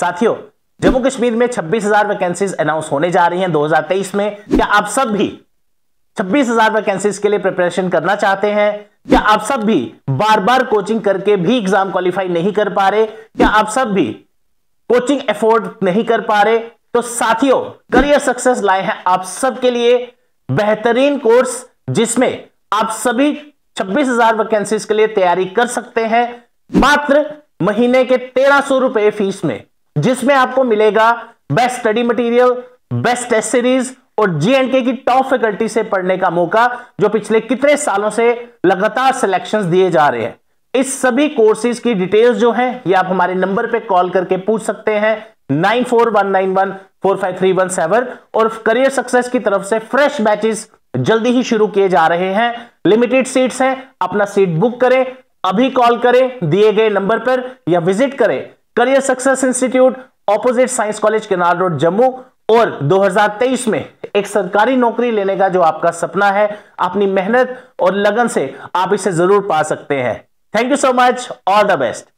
साथियों जम्मू कश्मीर में 26,000 vacancies announce होने जा रही हैं 2023 में क्या आप सब भी 26,000 वैकेंसीज के लिए प्रिपरेशन करना चाहते हैं क्या आप सब भी बार बार कोचिंग करके भी एग्जाम क्वालिफाई नहीं कर पा रहे क्या आप सब भी कोचिंग एफोर्ड नहीं कर पा रहे तो साथियों करियर सक्सेस लाए हैं आप सबके लिए बेहतरीन कोर्स जिसमें आप सभी 26,000 वैकेंसीज के लिए तैयारी कर सकते हैं मात्र महीने के तेरह सौ रुपए फीस में जिसमें आपको मिलेगा best study material best test series और जीएनके की टॉप फैकल्टी से पढ़ने का मौका जो पिछले कितने सालों से लगातार सिलेक्शंस दिए जा रहे हैं इस सभी कोर्सेज की डिटेल्स जो है ये आप हमारे नंबर पे कॉल करके पूछ सकते हैं nine four one nine one four five three one seven और करियर सक्सेस की तरफ से फ्रेश बैचेस जल्दी ही शुरू किए जा रहे हैं लिमिटेड सीट्स हैं अपना सीट बुक करें अभी कॉल करें दिए गए नंबर पर या विजिट करें career success institute opposite science college canal road Jammu और 2023 में एक सरकारी नौकरी लेने का जो आपका सपना है अपनी मेहनत और लगन से आप इसे जरूर पा सकते हैं thank you so much all the best